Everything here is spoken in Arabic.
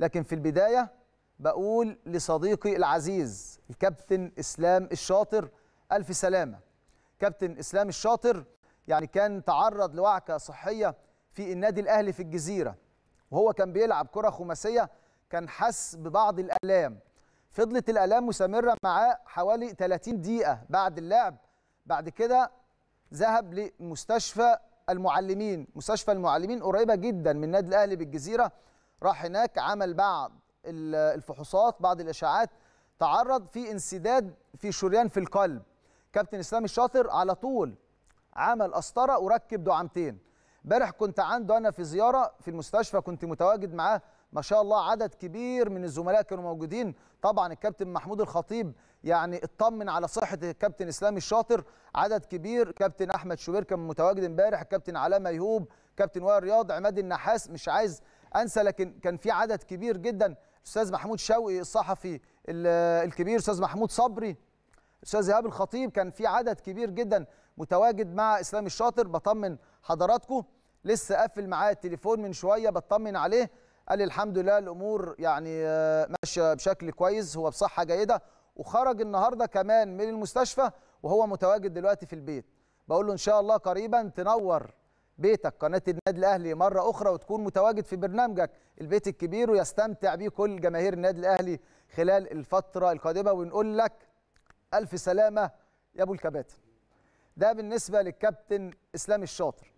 لكن في البداية بقول لصديقي العزيز الكابتن إسلام الشاطر ألف سلامة كابتن إسلام الشاطر يعني كان تعرض لوعكة صحية في النادي الأهلي في الجزيرة وهو كان بيلعب كرة خماسية كان حس ببعض الآلام فضلت الآلام مستمرة معاه حوالي 30 دقيقة بعد اللعب بعد كده ذهب لمستشفى المعلمين مستشفى المعلمين قريبة جدا من النادي الأهلي بالجزيرة راح هناك عمل بعض الفحوصات بعض الاشاعات تعرض في انسداد في شريان في القلب كابتن اسلام الشاطر على طول عمل قسطره وركب دعامتين امبارح كنت عنده انا في زياره في المستشفى كنت متواجد معاه ما شاء الله عدد كبير من الزملاء كانوا موجودين طبعا الكابتن محمود الخطيب يعني اطمن على صحه الكابتن اسلام الشاطر عدد كبير كابتن احمد شوبير كان متواجد امبارح الكابتن علاء ميهوب كابتن وائل رياض عماد النحاس مش عايز انسى لكن كان في عدد كبير جدا الاستاذ محمود شوقي الصحفي الكبير استاذ محمود صبري الاستاذ ايهاب الخطيب كان في عدد كبير جدا متواجد مع اسلام الشاطر بطمن حضراتكم لسه قافل معايا التليفون من شويه بطمن عليه قال لي الحمد لله الامور يعني آه، ماشيه بشكل كويس هو بصحه جيده وخرج النهارده كمان من المستشفى وهو متواجد دلوقتي في البيت بقول له ان شاء الله قريبا تنور بيتك قناه النادي الاهلي مره اخرى وتكون متواجد في برنامجك البيت الكبير ويستمتع بيه كل جماهير النادي الاهلي خلال الفتره القادمه ونقول لك الف سلامه يا ابو الكباتن ده بالنسبه للكابتن اسلام الشاطر